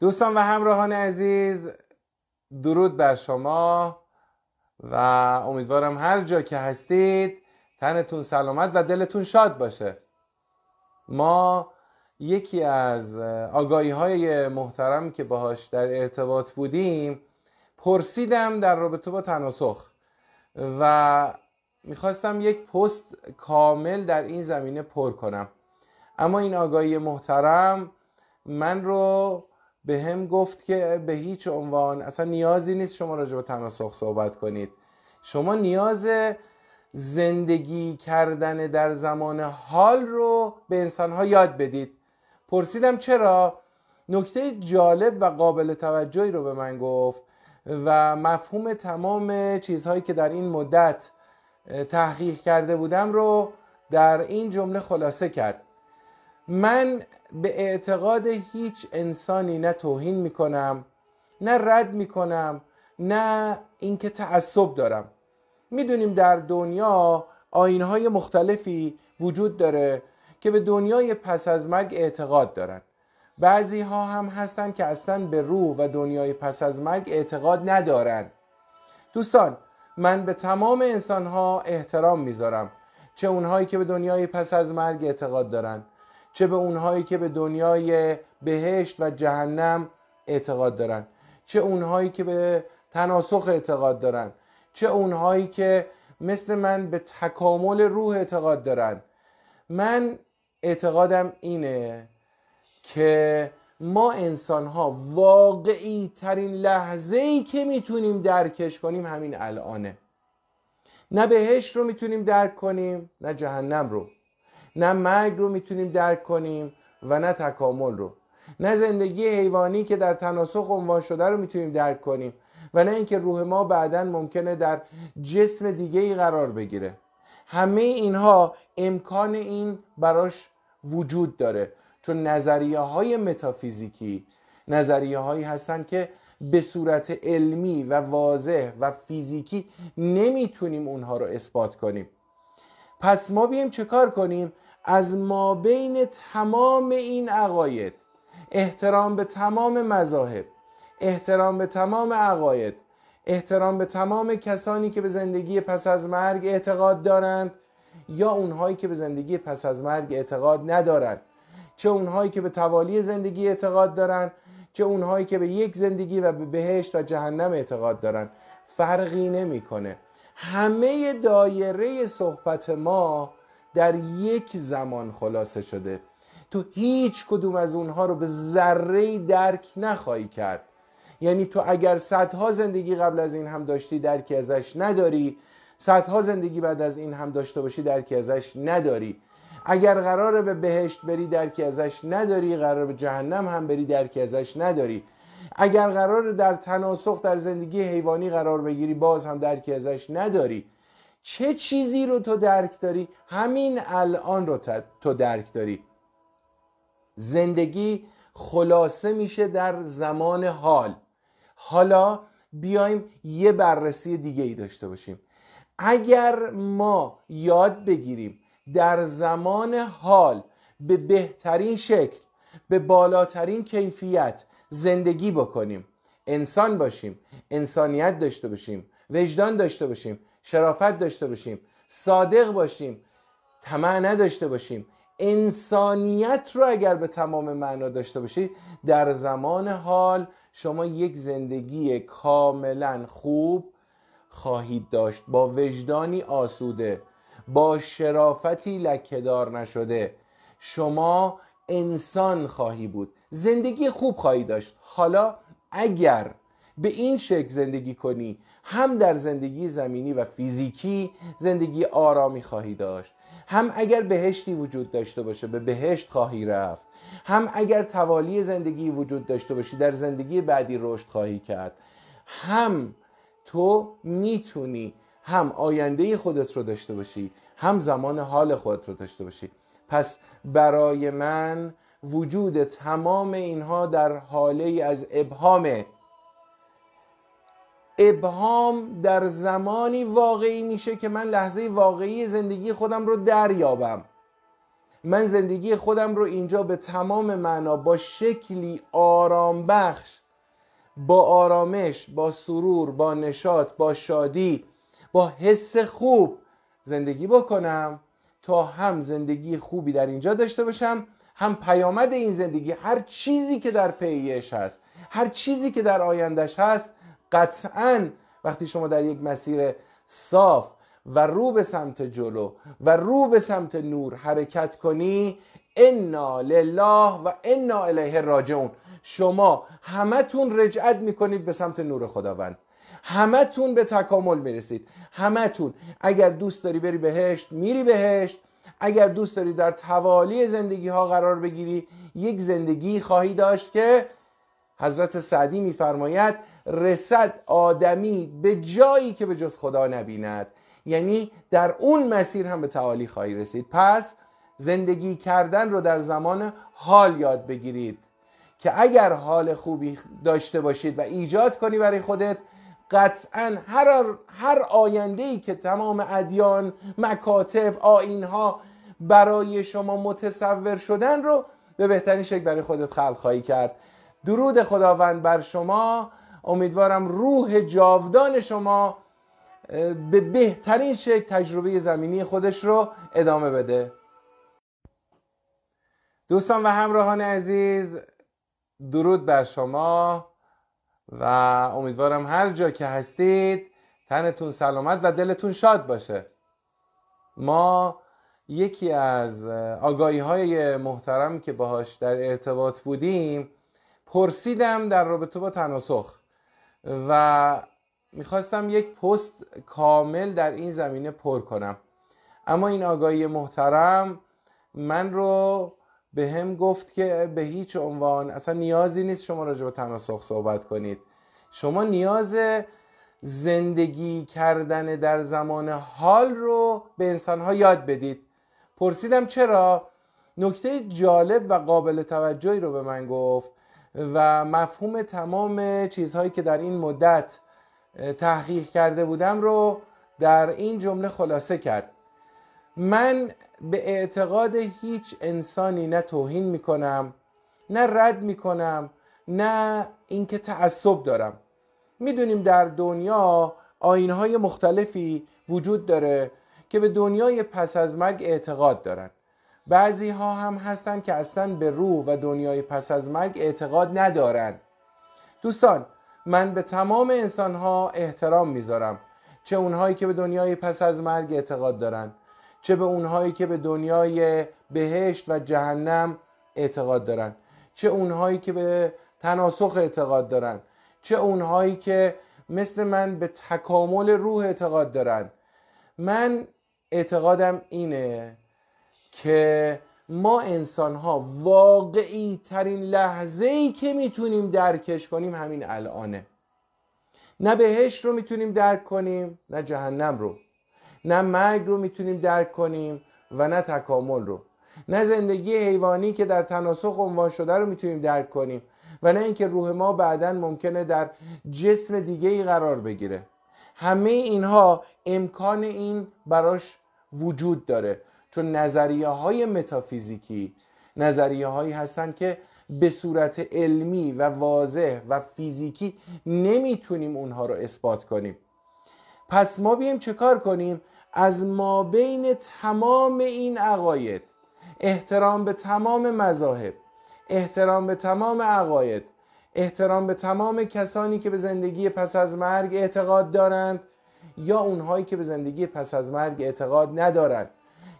دوستان و همراهان عزیز درود بر شما و امیدوارم هر جا که هستید تنتون سلامت و دلتون شاد باشه ما یکی از آگاهی های محترم که باهاش در ارتباط بودیم پرسیدم در رابطه با تناسخ و میخواستم یک پست کامل در این زمینه پر کنم اما این آگاهی محترم من رو به هم گفت که به هیچ عنوان اصلا نیازی نیست شما راجع به تناسخ صحبت کنید شما نیاز زندگی کردن در زمان حال رو به انسانها یاد بدید پرسیدم چرا نکته جالب و قابل توجهی رو به من گفت و مفهوم تمام چیزهایی که در این مدت تحقیق کرده بودم رو در این جمله خلاصه کرد من به اعتقاد هیچ انسانی نه توهین میکنم نه رد میکنم نه اینکه تعصب دارم میدونیم در دنیا آینهای مختلفی وجود داره که به دنیای پس از مرگ اعتقاد دارن بعضی ها هم هستن که اصلا به روح و دنیای پس از مرگ اعتقاد ندارن دوستان من به تمام انسان ها احترام میذارم چه اونهایی که به دنیای پس از مرگ اعتقاد دارن چه به اونهایی که به دنیای بهشت و جهنم اعتقاد دارن چه اونهایی که به تناسخ اعتقاد دارن چه اونهایی که مثل من به تکامل روح اعتقاد دارن من اعتقادم اینه که ما انسان ها واقعی ترین لحظه ای که میتونیم درکش کنیم همین الانه نه بهشت رو میتونیم درک کنیم نه جهنم رو نه مرگ رو میتونیم درک کنیم و نه تکامل رو نه زندگی حیوانی که در تناسخ عنوان شده رو میتونیم درک کنیم و نه اینکه روح ما بعدا ممکنه در جسم دیگه ای قرار بگیره همه اینها امکان این براش وجود داره چون نظریه های متافیزیکی نظریه هایی هستن که به صورت علمی و واضح و فیزیکی نمیتونیم اونها رو اثبات کنیم پس ما بیم چه کار کنیم از ما بین تمام این عقاید احترام به تمام مذاهب احترام به تمام عقاید احترام به تمام کسانی که به زندگی پس از مرگ اعتقاد دارند یا اونهایی که به زندگی پس از مرگ اعتقاد ندارند چه اونهایی که به توالی زندگی اعتقاد دارند چه اونهایی که به یک زندگی و به بهشت و جهنم اعتقاد دارند فرقی نمیکنه همه دایره صحبت ما در یک زمان خلاصه شده تو هیچ کدوم از اونها رو به ذره درک نخواهی کرد یعنی تو اگر صدها زندگی قبل از این هم داشتی درکی ازش نداری صدها زندگی بعد از این هم داشته باشی درکی ازش نداری اگر قراره به بهشت بری درکی ازش نداری قرار به جهنم هم بری درکی ازش نداری اگر قرار در تناسخ در زندگی حیوانی قرار بگیری باز هم درکی ازش نداری چه چیزی رو تو درک داری همین الان رو تو درک داری زندگی خلاصه میشه در زمان حال حالا بیایم یه بررسی دیگه ای داشته باشیم اگر ما یاد بگیریم در زمان حال به بهترین شکل به بالاترین کیفیت زندگی بکنیم انسان باشیم انسانیت داشته باشیم وجدان داشته باشیم شرافت داشته باشیم صادق باشیم طمع نداشته باشیم انسانیت رو اگر به تمام معنا داشته باشید در زمان حال شما یک زندگی کاملا خوب خواهید داشت با وجدانی آسوده با شرافتی لکهدار نشده شما انسان خواهی بود زندگی خوب خواهی داشت حالا اگر به این شکل زندگی کنی هم در زندگی زمینی و فیزیکی زندگی آرامی خواهی داشت هم اگر بهشتی وجود داشته باشه به بهشت خواهی رفت هم اگر توالی زندگی وجود داشته باشی در زندگی بعدی رشد خواهی کرد هم تو میتونی هم آینده خودت رو داشته باشی هم زمان حال خودت رو داشته باشی پس برای من وجود تمام اینها در حاله از ابهامه ابهام در زمانی واقعی میشه که من لحظه واقعی زندگی خودم رو دریابم من زندگی خودم رو اینجا به تمام معنا با شکلی آرام بخش با آرامش با سرور با نشاط با شادی با حس خوب زندگی بکنم تا هم زندگی خوبی در اینجا داشته باشم هم پیامد این زندگی هر چیزی که در پیش هست هر چیزی که در آیندهش هست قطعا وقتی شما در یک مسیر صاف و رو به سمت جلو و رو به سمت نور حرکت کنی انا لله و انا الیه راجعون شما همتون رجعت میکنید به سمت نور خداوند همتون به تکامل میرسید همتون اگر دوست داری بری بهشت میری بهشت اگر دوست داری در توالی زندگی ها قرار بگیری یک زندگی خواهی داشت که حضرت سعدی میفرماید رسد آدمی به جایی که به جز خدا نبیند یعنی در اون مسیر هم به تعالی خواهی رسید پس زندگی کردن رو در زمان حال یاد بگیرید که اگر حال خوبی داشته باشید و ایجاد کنی برای خودت قطعا هر, هر آینده ای که تمام ادیان مکاتب آینها برای شما متصور شدن رو به بهترین شکل برای خودت خلق خواهی کرد درود خداوند بر شما امیدوارم روح جاودان شما به بهترین شکل تجربه زمینی خودش رو ادامه بده دوستان و همراهان عزیز درود بر شما و امیدوارم هر جا که هستید تنتون سلامت و دلتون شاد باشه ما یکی از آگاهی های محترم که باهاش در ارتباط بودیم پرسیدم در رابطه با تناسخ و میخواستم یک پست کامل در این زمینه پر کنم اما این آگاهی محترم من رو به هم گفت که به هیچ عنوان اصلا نیازی نیست شما راجع به تناسخ صحبت کنید شما نیاز زندگی کردن در زمان حال رو به انسانها یاد بدید پرسیدم چرا نکته جالب و قابل توجهی رو به من گفت و مفهوم تمام چیزهایی که در این مدت تحقیق کرده بودم رو در این جمله خلاصه کرد من به اعتقاد هیچ انسانی نه توهین میکنم نه رد میکنم نه اینکه تعصب دارم میدونیم در دنیا آینهای مختلفی وجود داره که به دنیای پس از مرگ اعتقاد دارن بعضی ها هم هستند که اصلا به روح و دنیای پس از مرگ اعتقاد ندارن دوستان من به تمام انسان ها احترام میذارم چه اونهایی که به دنیای پس از مرگ اعتقاد دارن چه به اونهایی که به دنیای بهشت و جهنم اعتقاد دارن چه اونهایی که به تناسخ اعتقاد دارن چه اونهایی که مثل من به تکامل روح اعتقاد دارن من اعتقادم اینه که ما انسان ها واقعی ترین لحظه ای که میتونیم درکش کنیم همین الانه نه بهش رو میتونیم درک کنیم نه جهنم رو نه مرگ رو میتونیم درک کنیم و نه تکامل رو نه زندگی حیوانی که در تناسخ عنوان شده رو میتونیم درک کنیم و نه اینکه روح ما بعدا ممکنه در جسم دیگه ای قرار بگیره همه اینها امکان این براش وجود داره چون نظریه های متافیزیکی نظریه هایی هستند که به صورت علمی و واضح و فیزیکی نمیتونیم اونها رو اثبات کنیم پس ما بیم چه کار کنیم از ما بین تمام این عقاید احترام به تمام مذاهب احترام به تمام عقاید احترام به تمام کسانی که به زندگی پس از مرگ اعتقاد دارند یا اونهایی که به زندگی پس از مرگ اعتقاد ندارند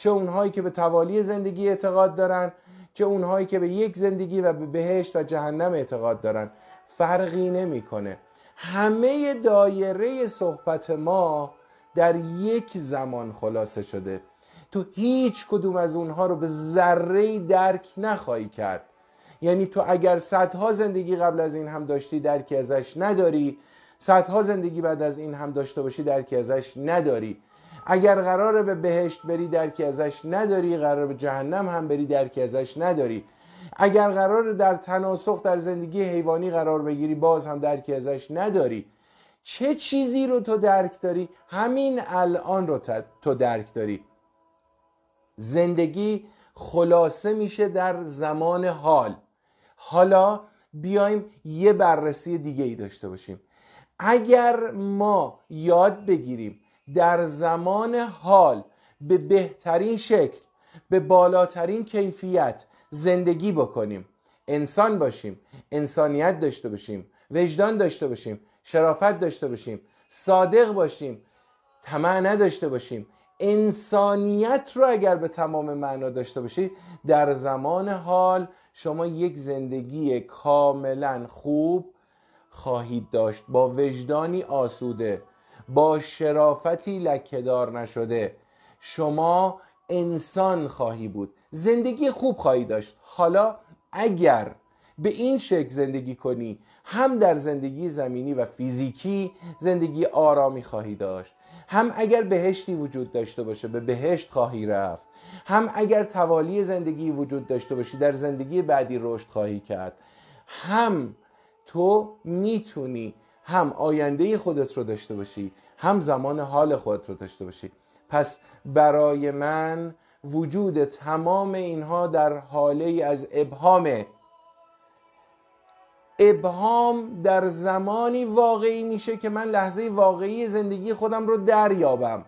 چه اونهایی که به توالی زندگی اعتقاد دارن چه اونهایی که به یک زندگی و به بهشت و جهنم اعتقاد دارن فرقی نمیکنه همه دایره صحبت ما در یک زمان خلاصه شده تو هیچ کدوم از اونها رو به ذره درک نخواهی کرد یعنی تو اگر صدها زندگی قبل از این هم داشتی درکی ازش نداری صدها زندگی بعد از این هم داشته باشی درکی ازش نداری اگر قراره به بهشت بری درکی ازش نداری قرار به جهنم هم بری درکی ازش نداری اگر قرار در تناسخ در زندگی حیوانی قرار بگیری باز هم درکی ازش نداری چه چیزی رو تو درک داری همین الان رو تو درک داری زندگی خلاصه میشه در زمان حال حالا بیایم یه بررسی دیگه ای داشته باشیم اگر ما یاد بگیریم در زمان حال به بهترین شکل به بالاترین کیفیت زندگی بکنیم انسان باشیم انسانیت داشته باشیم وجدان داشته باشیم شرافت داشته باشیم صادق باشیم طمع نداشته باشیم انسانیت رو اگر به تمام معنا داشته باشید در زمان حال شما یک زندگی کاملا خوب خواهید داشت با وجدانی آسوده با شرافتی لکهدار نشده شما انسان خواهی بود زندگی خوب خواهی داشت حالا اگر به این شکل زندگی کنی هم در زندگی زمینی و فیزیکی زندگی آرامی خواهی داشت هم اگر بهشتی وجود داشته باشه به بهشت خواهی رفت هم اگر توالی زندگی وجود داشته باشی در زندگی بعدی رشد خواهی کرد هم تو میتونی هم آینده خودت رو داشته باشی هم زمان حال خودت رو داشته باشی پس برای من وجود تمام اینها در حاله از ابهامه ابهام در زمانی واقعی میشه که من لحظه واقعی زندگی خودم رو دریابم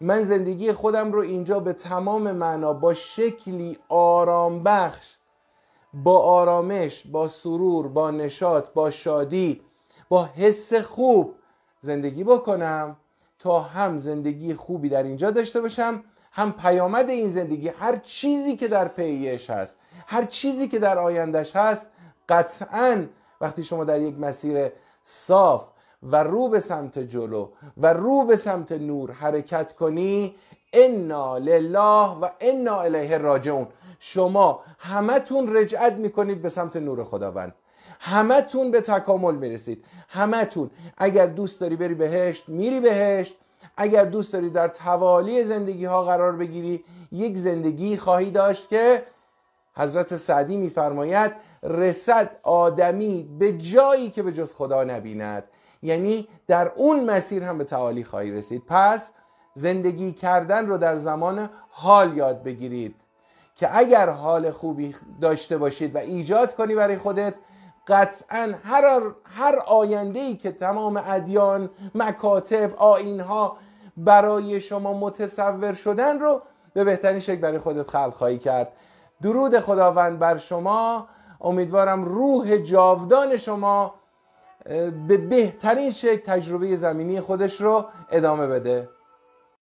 من زندگی خودم رو اینجا به تمام معنا با شکلی آرام بخش با آرامش با سرور با نشاط با شادی با حس خوب زندگی بکنم تا هم زندگی خوبی در اینجا داشته باشم هم پیامد این زندگی هر چیزی که در پیش هست هر چیزی که در آیندش هست قطعا وقتی شما در یک مسیر صاف و رو به سمت جلو و رو به سمت نور حرکت کنی انا لله و انا الیه راجعون شما همتون رجعت میکنید به سمت نور خداوند همتون به تکامل میرسید همتون اگر دوست داری بری بهشت میری بهشت اگر دوست داری در توالی زندگی ها قرار بگیری یک زندگی خواهی داشت که حضرت سعدی میفرماید رسد آدمی به جایی که به جز خدا نبیند یعنی در اون مسیر هم به تعالی خواهی رسید پس زندگی کردن رو در زمان حال یاد بگیرید که اگر حال خوبی داشته باشید و ایجاد کنی برای خودت قطعا هر, هر آینده ای که تمام ادیان مکاتب آینها برای شما متصور شدن رو به بهترین شکل برای خودت خلق خواهی کرد درود خداوند بر شما امیدوارم روح جاودان شما به بهترین شکل تجربه زمینی خودش رو ادامه بده